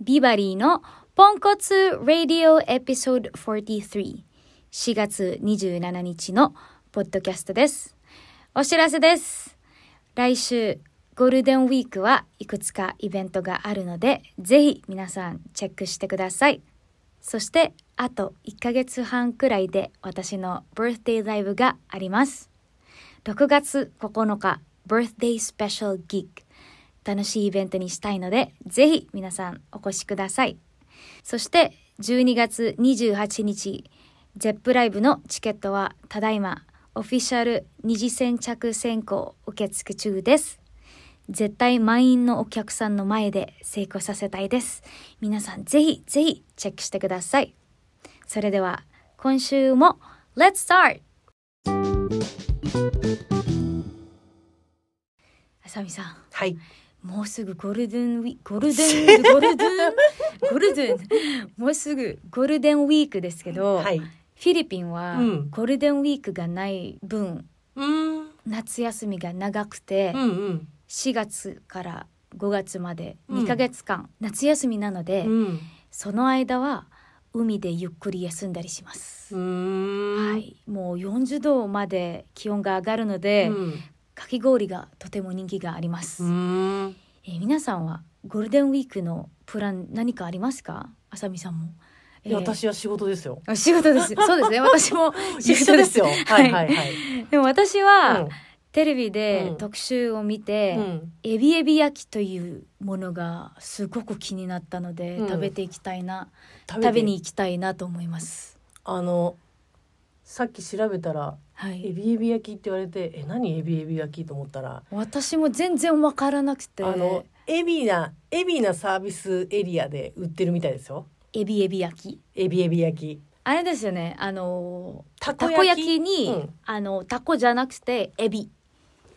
ビバリーのポンコツラディオエピソード43 4月27日のポッドキャストです。お知らせです。来週ゴールデンウィークはいくつかイベントがあるので、ぜひ皆さんチェックしてください。そしてあと1ヶ月半くらいで私のバースデーライブがあります。6月9日、バースデースペシャルギッグ。楽しいイベントにしたいので、ぜひ皆さんお越しください。そして12月28日、ZEP ライブのチケットはただいまオフィシャル二次先着選考受付中です。絶対満員のお客さんの前で成功させたいです。皆さんぜひぜひチェックしてください。それでは今週も Let's start! あさみさん。はい。もうすぐゴールデンウィゴールデンゴールデン ゴールデンもうすぐゴールデンウィークですけど、はい、フィリピンはゴールデンウィークがない分、うん、夏休みが長くて、うんうん、4月から5月まで2か月間、うん、夏休みなので、うん、その間は海でゆっくり休んだりします。はい、もう40度まで気温が上がるので、かき氷がとても人気があります。えー、皆さんはゴールデンウィークのプラン何かありますか？あさみさんも。えー、私は仕事ですよ。仕事です。そうですね。私も 仕事ですよ。はいはいはい。でも私は、うん、テレビで特集を見て、うん、エビエビ焼きというものがすごく気になったので、うん、食べていきたいな食べに行きたいなと思います。あのさっき調べたらはい、エビエビ焼きって言われてえ何エビエビ焼きと思ったら私も全然分からなくてあのエビなエビなサービスエリアで売ってるみたいですよエビエビ焼きエビエビ焼きあれですよねあのたこ焼きに、うん、あのたこじゃなくてエビ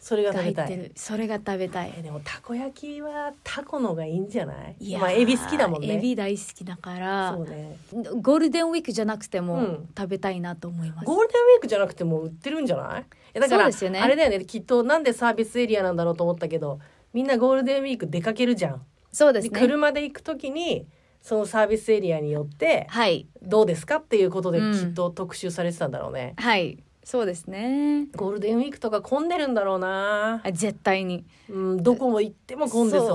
それが食べたいそれが食べたい、でもたこ焼きはタコのがいいんじゃないいや、まあ、エビ好きだもんねエビ大好きだからそう、ね、ゴールデンウィークじゃなくても食べたいなと思います、うん、ゴールデンウィークじゃなくても売ってるんじゃないだから、ね、あれだよねきっとなんでサービスエリアなんだろうと思ったけどみんなゴールデンウィーク出かけるじゃんそうです、ね、車で行くときにそのサービスエリアによって、はい、どうですかっていうことできっと特集されてたんだろうね。うん、はいそうですねゴールデンウィークとか混んでるんだろうなあ絶対にうんどこも行っても混んでそう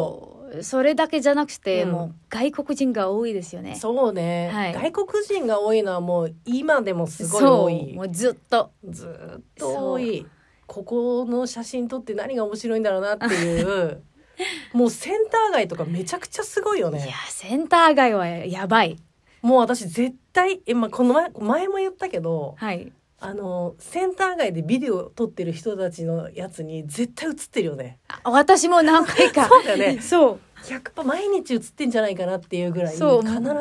そうそれだけじゃなくて、うんもう外国人が多いですよねそうね、はい外国人が多いのはもう今でもすごい多そもうずっとずっと多いここの写真撮って何が面白いんだろうなっていう もうセンター街とかめちゃくちゃすごいよね。いやセンター街はやばいもう私絶対え、まあ、この前前も言ったけどはいあのセンター街でビデオ撮ってる人たちのやつに絶対映ってるよね。私も何回か。そうだね。そう。100%毎日映ってんじゃないかなっていうぐらい必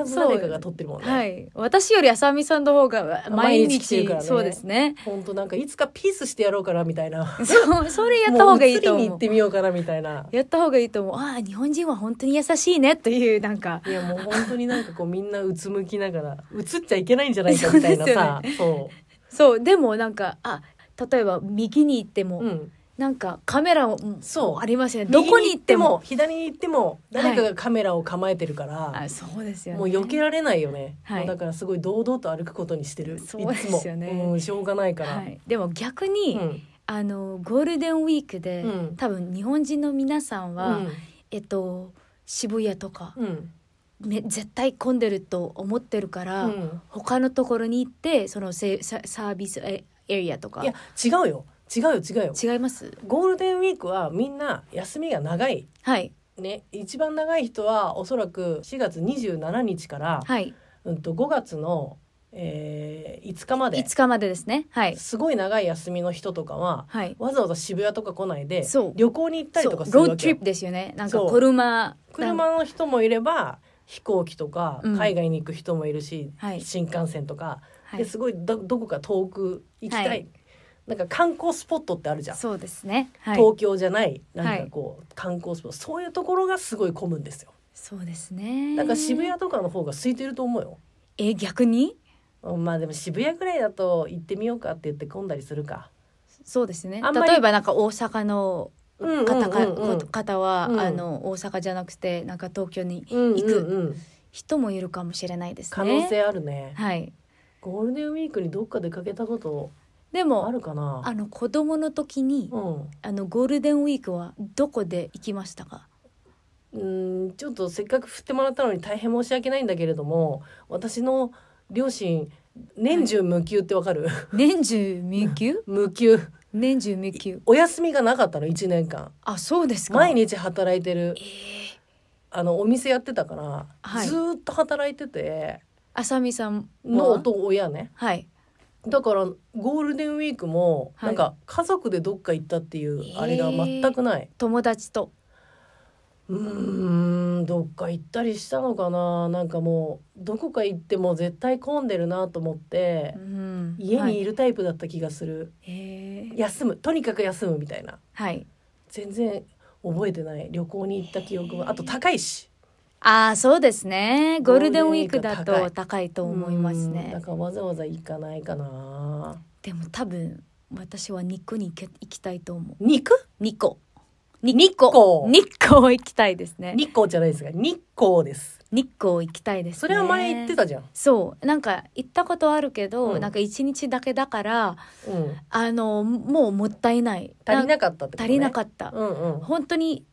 ず誰かが撮ってるもんね。はい、私より浅見さんの方が毎日毎日、ね、そうですね。本当なんかいつかピースしてやろうかなみたいな。そうそれやった方がいいと思う。うに行ってみようかなみたいな。やった方がいいと思う。ああ日本人は本当に優しいねというなんか。いやもう本当になんかこうみんなうつむきながら映っちゃいけないんじゃないかみたいなさ。そう、ね、そうそうでもなんかあ例えば右に行っても、うんなんかカメラもそうありますよねどこに行っても左に行っても誰かがカメラを構えてるから、はい、あそうですよ、ね、もう避けられないよね、はい、だからすごい堂々と歩くことにしてるそうですよね、うしょうがないから、はい、でも逆に、うん、あのゴールデンウィークで、うん、多分日本人の皆さんは、えっと渋谷とか、め絶対混んでると思ってるから、うん、他のところに行ってそのせササービスエリアとかいや違うよ違うよ違うよ違いますゴールデンウィークはみんな休みが長いはいね一番長い人はおそらく4月27日から、はいうんと、と5月のえー、5日まで5日までですねはいすごい長い休みの人とかは、はい、わざわざ渋谷とか来ないで旅行に行ったりとかするわけロードトリップですよねなんか車車の人もいれば飛行機とか海外に行く人もいるし、うん新幹線とか、はい、ですごいどどこか遠く行きたい、はい、なんか観光スポットってあるじゃんそうですね、東京じゃないなんかこう、観光スポットそういうところがすごい混むんですよ。そうですねだから渋谷とかの方が空いてると思うよ。え逆にまあでも渋谷ぐらいだと行ってみようかって言って混んだりするか。そうですね例えばなんか大阪の方か、うんうん、方は、あの大阪じゃなくてなんか東京に行く人もいるかもしれないですね。可能性あるね。はい。ゴールデンウィークにどっか出かけたことでもあるかな。あの子供の時に、うん、あのゴールデンウィークはどこで行きましたか。うんちょっとせっかく振ってもらったのに大変申し訳ないんだけれども私の両親年中無休ってわかる、はい、年中無休 無休年中無休お休みがなかったの1年間あそうですか毎日働いてる、えー、あのお店やってたから、はい、ずっと働いててあさみさんの親ねはいだからゴールデンウィークもなんか家族でどっか行ったっていうあれが全くない、はい、友達とうんどっか行ったりしたのかななんかもうどこか行っても絶対混んでるなと思って、うん、家にいるタイプだった気がする、はい、休むとにかく休むみたいな、はい、全然覚えてない旅行に行った記憶もあと高いしああそうですねゴールデンウィークだと高いと思いますねだからわざわざ行かないかなでも多分私は肉に行きたいと思う肉肉日光。日光行きたいですね。日光じゃないですが、日光です。日光行きたいです、ね、それは前言ってたじゃん。そう。なんか行ったことあるけど、うん、なんか一日だけだから、うん、あの、もうもったいない。足りなかったってこと、ね、足りなかった。うんうん、本当に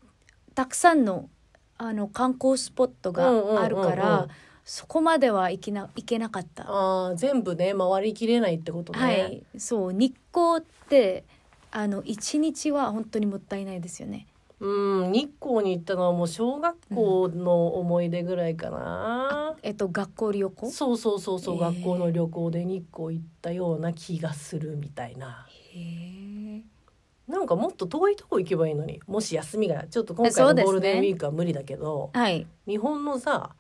たくさんのあの観光スポットがあるから、うんうんうんうん、そこまでは行きな行けなかった。ああ、全部ね、回りきれないってことね。はい。そう、日光って、あの一日は本当にもったいないですよね。うん、日光に行ったのはもう小学校の思い出ぐらいかな、うん、えっと学校旅行そうそうそうそう、えー、学校の旅行で日光行ったような気がするみたいなへえなんかもっと遠いとこ行けばいいのにもし休みがちょっと今回のゴールデンウィークは無理だけど、ね、はい、日本のさ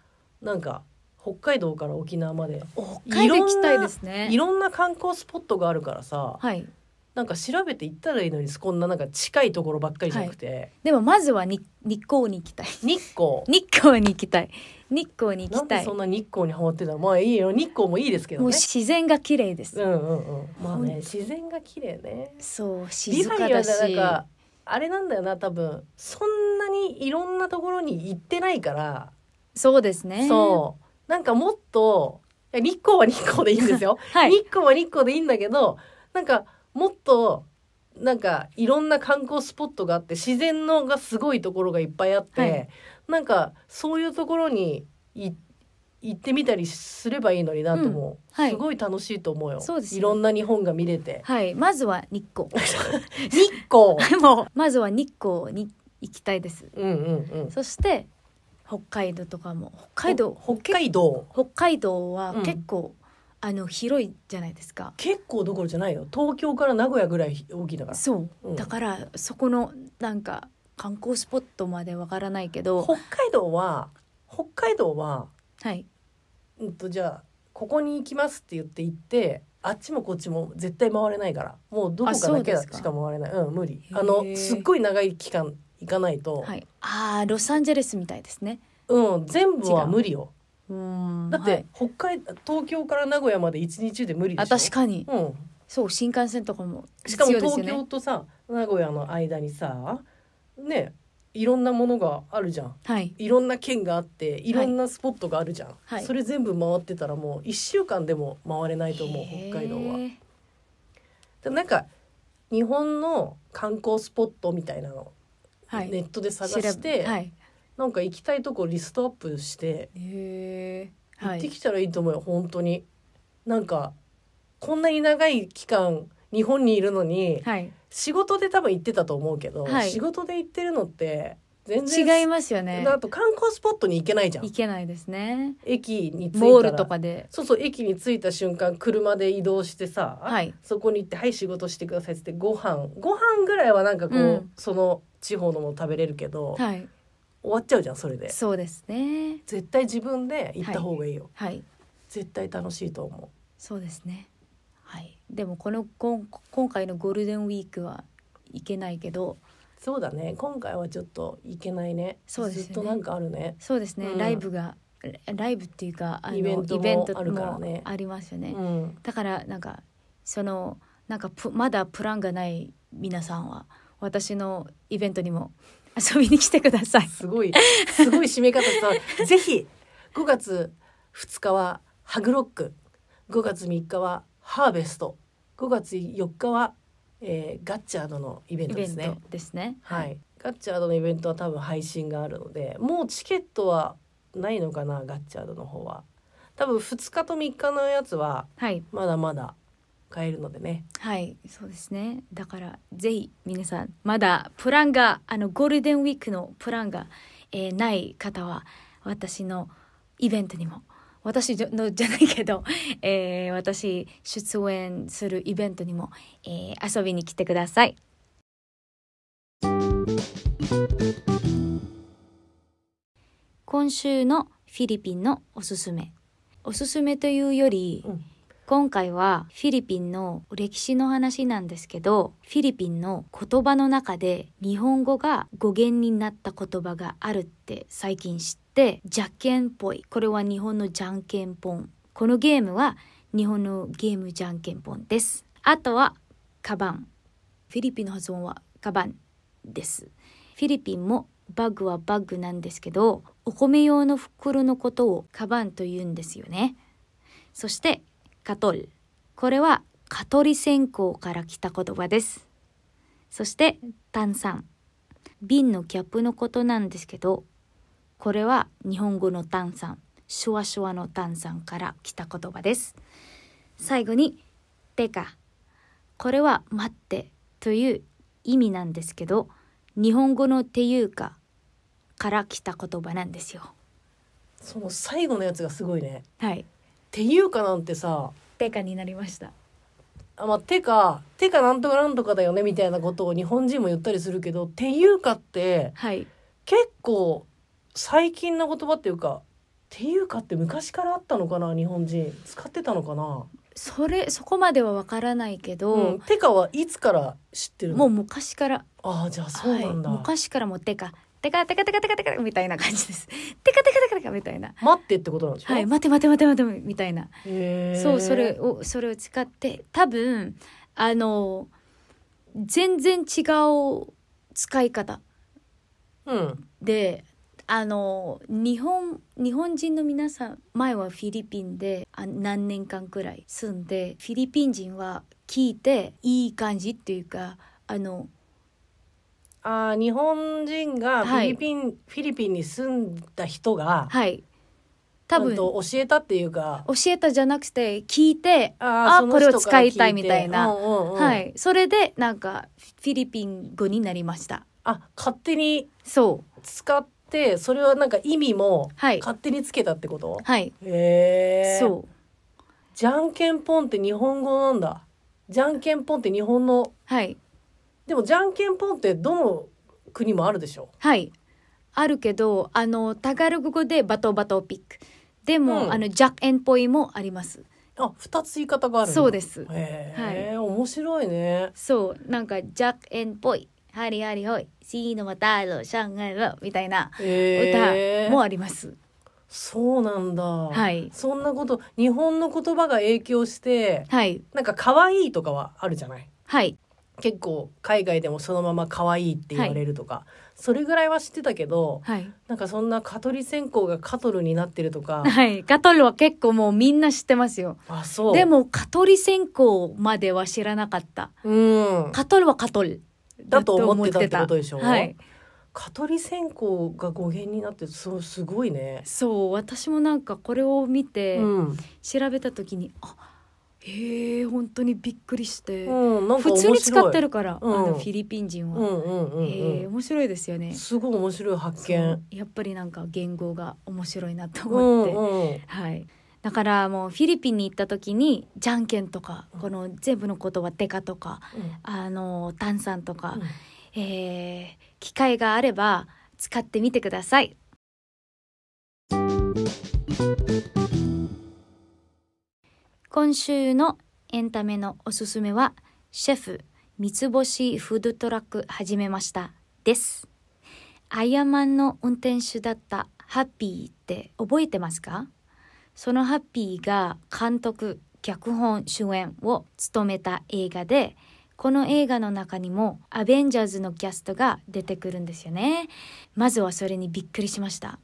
なんか北海道から沖縄まで北海道行きたいですねいろんな観光スポットがあるからさ、はい、なんか調べて行ったらいいのにこんななんか近いところばっかりじゃなくて、はい、でもまずは日光に行きたい日光日光に行きたい日光に行きたいそんな日光にハマってたまあいいよ日光もいいですけど、ね、自然が綺麗ですうんうんうんまあね自然が綺麗ねそう静かだしかあれなんだよな多分そんなにいろんなところに行ってないからそうですねそうなんかもっと日光は日光でいいんですよ、はい、日光は日光でいいんだけどなんかもっとなんかいろんな観光スポットがあって自然のがすごいところがいっぱいあって、はい、なんかそういうところに行ってみたりすればいいのになと思うんはい、すごい楽しいと思うよそうです、ね、いろんな日本が見れて、はい、まずは日光 日光 もうまずは日光に行きたいです、うんうんうん、そして北海道とかも北海道北海道北海道は結構、うんあの広いじゃないですか結構どころじゃないよ東京から名古屋ぐらい大きいだからそう、うんだからそこのなんか観光スポットまでわからないけど北海道は北海道ははいうんとじゃあここに行きますって言って行ってあっちもこっちも絶対回れないからもうどこかだけかしか回れないうん無理あのすっごい長い期間行かないと、はいああロサンゼルスみたいですねうん全部は無理よだって、はい、北海東京から名古屋まで一日で無理でし確かに、うん、そう新幹線とかも、ね、しかも東京とさ名古屋の間にさねいろんなものがあるじゃん、はい、いろんな県があっていろんなスポットがあるじゃん、はい、それ全部回ってたらもう1週間でも回れないと思う北海道は。でなんか日本の観光スポットみたいなの、はい、ネットで探して、はい、なんか行きたいとこリストアップして行ってきたらいいと思うよ、はい、本当になんかこんなに長い期間日本にいるのに、はい、仕事で多分行ってたと思うけど、はい、仕事で行ってるのって全然違いますよね。あと観光スポットに行けないじゃん。行けないですね。駅に着いたモールとかで。そうそう駅に着いた瞬間車で移動してさ、はい、そこに行ってはい仕事してくださいってご飯ご飯ぐらいはなんかこう、うん、その地方のも食べれるけど、はい、終わっちゃうじゃんそれでそうですね絶対自分で行った方がいいよ、はい、はい、絶対楽しいと思うそうですねはいでもこのこ今回のゴールデンウィークは行けないけどそうだね今回はちょっと行けないねそうです、ね、ずっとなんかあるねそうですね、うん、ライブがライブっていうかあのイベントもあるからねありますよね、うん、だからなんかそのなんかまだプランがない皆さんは私のイベントにも遊びに来てください。すごい、すごい締め方さ、ぜひ5月2日はハグロック、5月3日はハーベスト、5月4日は、えー、ガッチャードのイベントですね。ですね。はい。ガッチャードのイベントは多分配信があるので、もうチケットはないのかなガッチャードの方は。多分2日と3日のやつはまだまだ買えるのでねはいそうですねだからぜひ皆さんまだプランがあのゴールデンウィークのプランが、えー、ない方は私のイベントにも私のじゃないけど、えー、私出演するイベントにも、えー、遊びに来てください。今週のフィリピンのおすすめおすすめというより、うん今回はフィリピンの歴史の話なんですけど、フィリピンの言葉の中で日本語が語源になった言葉があるって最近知って、ジャッケンっぽい。これは日本のじゃんけんぽん。このゲームは日本のゲームじゃんけんぽんです。あとは、カバン。フィリピンの発音はカバンです。フィリピンもバッグはバッグなんですけど、お米用の袋のことをカバンと言うんですよね。そしてカトル。これはカトリ線香から来た言葉です。そして炭酸。瓶のキャップのことなんですけど、これは日本語の炭酸、シュワシュワの炭酸から来た言葉です。最後に、てか、これは待ってという意味なんですけど、日本語のていうかから来た言葉なんですよ。その最後のやつがすごいね。はい。ていうかなんてさてかになりましたあまあ、てかてかなんとかなんとかだよねみたいなことを日本人も言ったりするけどていうかって、はい結構最近の言葉っていうかていうかって昔からあったのかな日本人使ってたのかな、それそこまではわからないけど、うん、てかはいつから知ってるのもう昔からああじゃあそうなんだ、はい、昔からもてかテカテカテカテカテカみたいな感じです。テカテカテカテカみたいな。待ってってことなんですか。はい、待て待て待て待てみたいな。そうそれをそれを使って多分あの全然違う使い方、うん、であの日本日本人の皆さん前はフィリピンであ何年間くらい住んでフィリピン人は聞いていい感じっていうかあのあ日本人がフィリピン、はい、フィリピンに住んだ人が、はい、多分教えたっていうか教えたじゃなくて聞いてああこれを使いたいみたいな、うんうんうん、はい、それでなんかフィリピン語になりましたあ勝手にそう使ってそれはなんか意味も勝手につけたってことはいへえそうじゃんけんぽんって日本語なんだじゃんけんぽんって日本のはいでもじゃんけんぽんってどの国もあるでしょはいあるけどあのタガログ語でバトバトピックでも、うん、あのジャックエンポイもありますあ二つ言い方があるそうですへえ、はい、面白いねそうなんかジャックエンポイハリハリホイシーノマタロシャンガロみたいな歌もあります、そうなんだ。はい。そんなこと、日本の言葉が影響して、はい。なんか可愛いとかはあるじゃないはい。結構海外でもそのまま可愛いって言われるとか、はい、それぐらいは知ってたけど、はい、なんかそんな蚊取り線香がカトルになってるとか、はい、カトルは結構もうみんな知ってますよあそうでも蚊取り線香までは知らなかったうんカトルはカトルだと思ってたってことでしょ、はい、蚊取り線香が語源になってそうすごいねそう私もなんかこれを見て、うん、調べた時にあへえ本当にびっくりして、うん、なんか普通に使ってるから、うん、あのフィリピン人は、うんうんうんうん、え面白いですよねすごい面白い発見やっぱりなんか言語が面白いなと思って、うんうん、はいだからもうフィリピンに行った時にじゃんけんとか、この全部のことはデカとか、あの炭酸とか、うん、えー、機会があれば使ってみてください今週のエンタメのおすすめは、シェフ、三つ星フードトラック始めました。です。アイアマンの運転手だったハッピーって覚えてますかそのハッピーが監督、脚本、主演を務めた映画で、この映画の中にもアベンジャーズのキャストが出てくるんですよね。まずはそれにびっくりしました。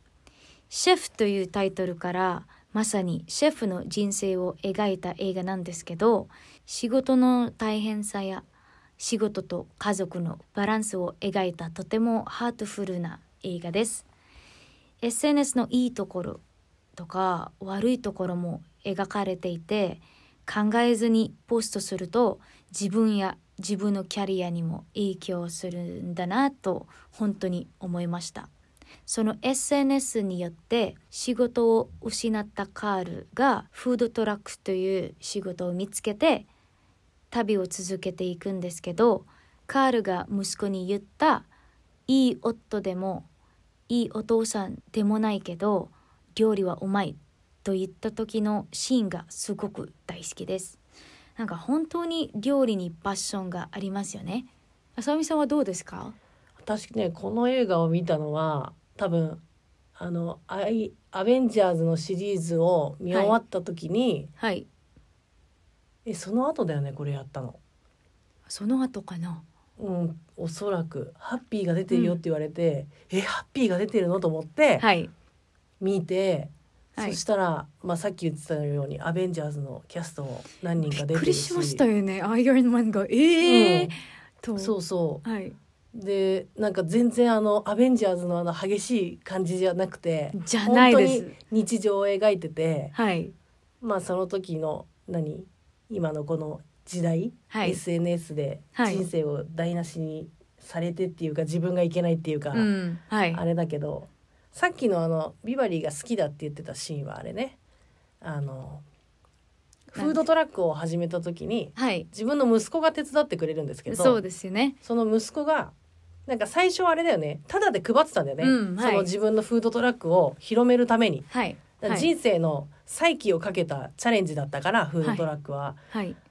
シェフというタイトルからまさにシェフの人生を描いた映画なんですけど仕事の大変さや仕事と家族のバランスを描いたとてもハートフルな映画です SNS のいいところとか悪いところも描かれていて考えずにポストすると自分や自分のキャリアにも影響するんだなと本当に思いましたその SNS によって仕事を失ったカールがフードトラックという仕事を見つけて旅を続けていくんですけどカールが息子に言ったいい夫でもいいお父さんでもないけど料理はうまいと言った時のシーンがすごく大好きですなんか本当に料理にパッションがありますよねあさみさんはどうですか私ねこの映画を見たのは多分あのアイアベンジャーズのシリーズを見終わった時に、はい、えその後だよねこれやったの。その後かな。うん、おそらくハッピーが出てるよって言われて、うん、えハッピーが出てるのと思って、はい、見て、はい、そしたら、まあ、さっき言ってたように「アベンジャーズ」のキャストも何人か出てるしびっくりしましたよねアイアンマンがええーうん、そうそう、はい、でなんか全然あのアベンジャーズのあの激しい感じじゃなくてじゃないです本当に日常を描いてて、はい、まあその時の何今のこの時代、はい、SNS で人生を台無しにされてっていうか、はい、自分がいけないっていうか、うんはい、あれだけどさっきのあのビバリーが好きだって言ってたシーンはあれねあのフードトラックを始めた時に、自分の息子が手伝ってくれるんですけどそうですよ、ね、その息子がなんか最初あれだよねただで配ってたんだよね、うんはい、その自分のフードトラックを広めるために、はい、人生の再起をかけたチャレンジだったから、はい、フードトラックは、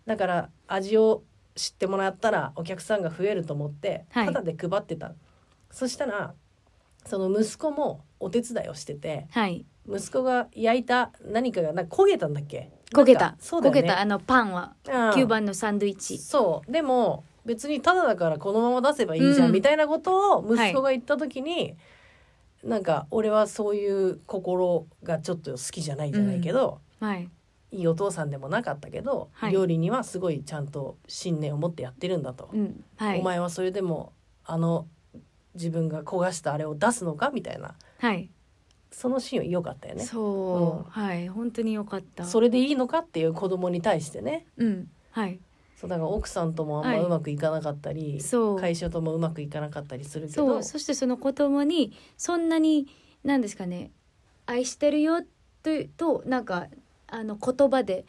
だから味を知ってもらったらお客さんが増えると思ってただで配ってた、そしたらその息子もお手伝いをしてて、息子が焼いた何かがなんか焦げたんだっけ焦げた、ね、焦げたあのパンは、9番のサンドイッチそうでも別にただだからこのまま出せばいいじゃんみたいなことを息子が言った時に、うなんか俺はそういう心がちょっと好きじゃないじゃないけど、はい、いいお父さんでもなかったけど、料理にはすごいちゃんと信念を持ってやってるんだと、お前はそれでもあの自分が焦がしたあれを出すのかみたいな、はい、そのシーンは良かったよねそう、はい本当に良かったそれでいいのかっていう子供に対してね、うんはい、そうだから奥さんともあんまうまくいかなかったり、はい、会社ともうまくいかなかったりするけどそしてその子供にそんなに何ですかね愛してるよととなんかあの言葉で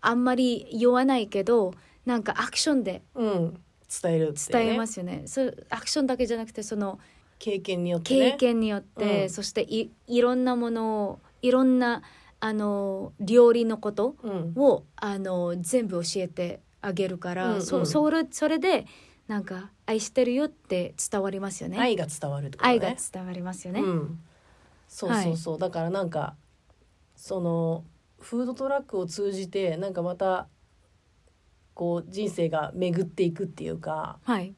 あんまり言わないけどなんかアクションで、うん、伝える、ね、伝えますよねそアクションだけじゃなくてその経験によって、ね、経験によって、うん、そしていいろんなものをいろんなあの料理のことを、うん、あの全部教えてあげるから、うんうん、そそれそれでなんか愛してるよって伝わりますよね愛が伝わる、ね、愛が伝わりますよね、うん、そうそうそう、はい、だからなんかそのフードトラックを通じてなんかまたこう人生が巡っていくっていうか、はい、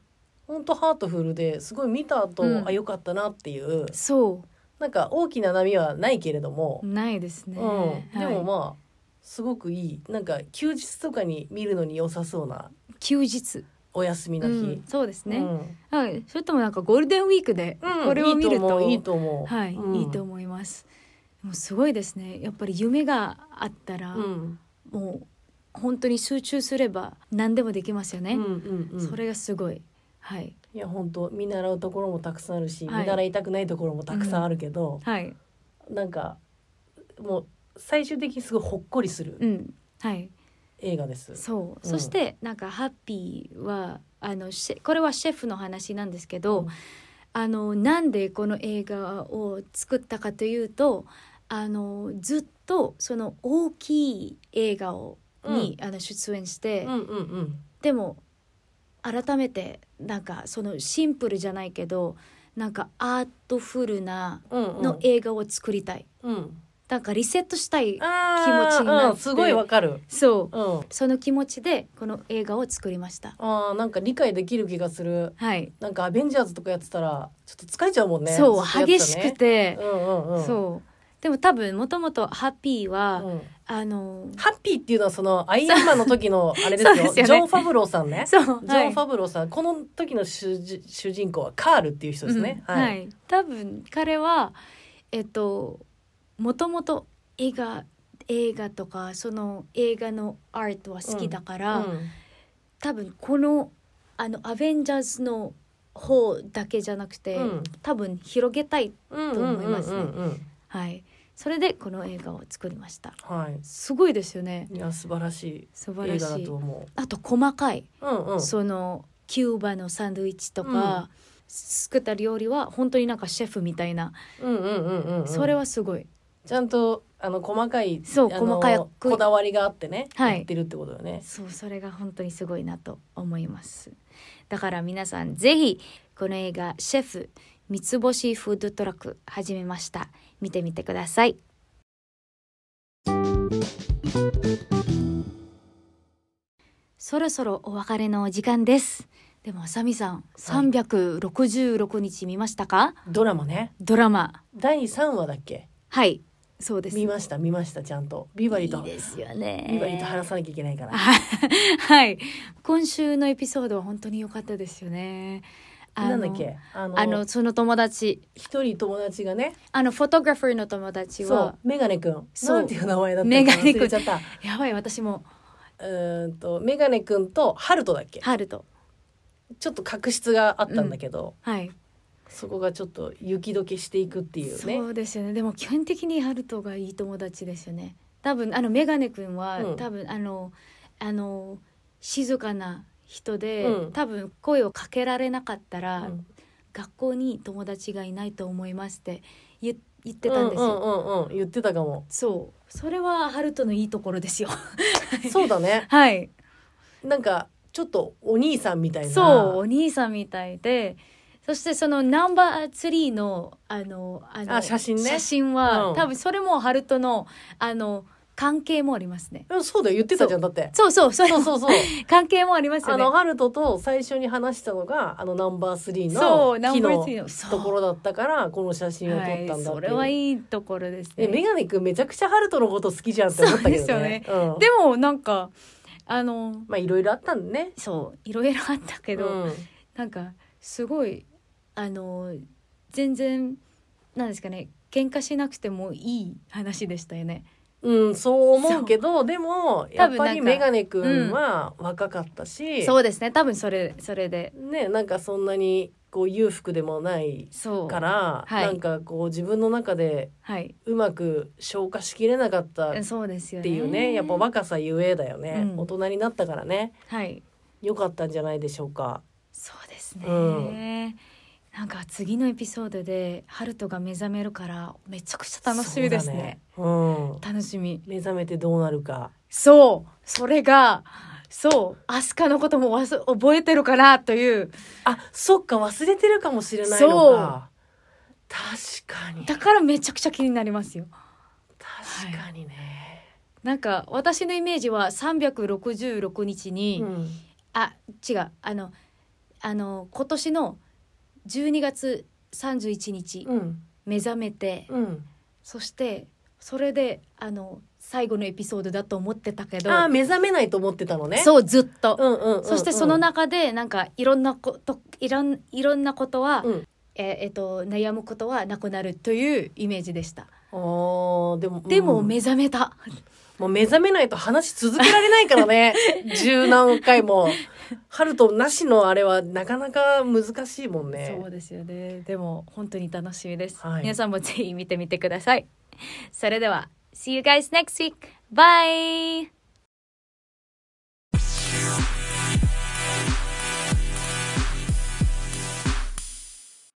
ほんとハートフルですごい見た後、うん、あよかったなっていうそうなんか大きな波はないけれどもないですね、うん、でもまあ、はいすごくいいなんか休日とかに見るのに良さそうな休日お休みの日、うん、そうですね、うん、はい、それともなんかゴールデンウィークでこれを見ると、うん、いいと思うはい、いいと思いますもうすごいですねやっぱり夢があったら、もう本当に集中すれば何でもできますよね、うんうんうん、それがすごいはいいや本当見習うところもたくさんあるし、はい、見習いたくないところもたくさんあるけど、はい、なんかもう最終的にすごいほっこりする、うん、はい映画です。そう、うん、そしてなんかハッピーはあのこれはシェフの話なんですけど、うん、あのなんでこの映画を作ったかというと、あのずっとその大きい映画をに、うん、あの出演して、うんうんうん、でも改めてなんかそのシンプルじゃないけど、なんかアートフルなの映画を作りたい。うんなんかリセットしたい気持ちになって、うん、すごいわかるそう、うん、その気持ちでこの映画を作りましたあなんか理解できる気がするはいなんかアベンジャーズとかやってたらちょっと疲れちゃうもんねそう、激しくて、うんうんうん、そうでも多分もともとハッピーは、うん、あのー、ハッピーっていうのはそのアイアンマンの時の あれですよね、ジョン・ファブローさんね そう、はい、ジョン・ファブローさんこの時の主主人公はカールっていう人ですね、はい、はい、多分彼はえっともともと絵が映画とかその映画のアートは好きだから、うん多分このあのアベンジャーズの方だけじゃなくて、うん、多分広げたいと思いますね。はい。それでこの映画を作りました。はい。すごいですよね。いや素晴らしい。画だと思う。あと細かい、うんうん、そのキューバのサンドイッチとか、作った料理は本当になんかシェフみたいな、うんうんうんうん、それはすごい。ちゃんとあの細かいそう細かいこだわりがあってね、はい、やってるってことよねそうそれが本当にすごいなと思いますだから皆さんぜひこの映画「シェフ三つ星フードトラック」始めました見てみてくださいそろそろお別れの時間ですでもあさみさん三百六十六日見ましたか、はい、ドラマねドラマ第三話だっけはいそうです、ね、見ました見ましたちゃんとビバリーといいですよねビバリーと話さなきゃいけないから はい今週のエピソードは本当に良かったですよねなんだっけあのあのその友達一人友達がねあのフォトグラファーの友達はメガネくんそうていう名前だったメガネくんやばい私もうんとメガネくんとハルトだっけハルトちょっと確執があったんだけど、うん、はいそこがちょっと雪解けしていくっていうねそうですよねでも基本的にハルトがいい友達ですよね多分あのメガネ君は、うん、多分あのあの静かな人で、うん、多分声をかけられなかったら、うん、学校に友達がいないと思いますって言ってたんですよ、うんうんうん、言ってたかもそうそれはハルトのいいところですよ そうだね はいなんかちょっとお兄さんみたいなそうお兄さんみたいでそしてそのナンバーツリーのあのあのあ写真ね写真は、うん多分それもハルトのあの関係もありますね。うんそうだよ言ってたじゃんだってそうそうそうそうそうそう関係もありますあよねの。ハルトと最初に話したのがあのナンバースリーそうのナ木ンバーのリーのところだったからこの写真を撮ったんだっていう、はい、それはいいところですね。えメガネ君めちゃくちゃハルトのこと好きじゃんって思ったけどね そうですようんでもなんかあのまあいろいろあったんだねそういろいろあったけど、うんなんかすごいあの全然なんですかね喧嘩しなくてもいい話でしたよね。うん、そう思うけどでもやっぱりメガネくんは若かったし、うん、そうですね多分それそれで。ねなんかそんなにこう裕福でもないから、はい、なんかこう自分の中でうまく消化しきれなかったっていうね、ね、やっぱ若さゆえだよね、うん、大人になったからね、はい、よかったんじゃないでしょうか。そうですね、うんなんか次のエピソードでハルトが目覚めるからめちゃくちゃ楽しみですね、ね、うん、楽しみ目覚めてどうなるかそうそれがそうアスカのこともわす覚えてるからというあそっか忘れてるかもしれないのか確かにだからめちゃくちゃ気になりますよ確かにね、はい、なんか私のイメージは366日に、うん、あ違うあのあの今年の「12月31日、うん目覚めて、うん、そしてそれであの最後のエピソードだと思ってたけどああ目覚めないと思ってたのねそうずっと、うんうんうんうん、そしてその中でなんかいろんなこといろんいろんなことは、うんえーえっと悩むことはなくなるというイメージでしたあでもでも、目覚めた、もう目覚めないと話し続けられないからね。十何回も。春となしのあれはなかなか難しいもんね。そうですよね。でも本当に楽しみです。はい、皆さんもぜひ見てみてください。それでは、See you guys next week! Bye!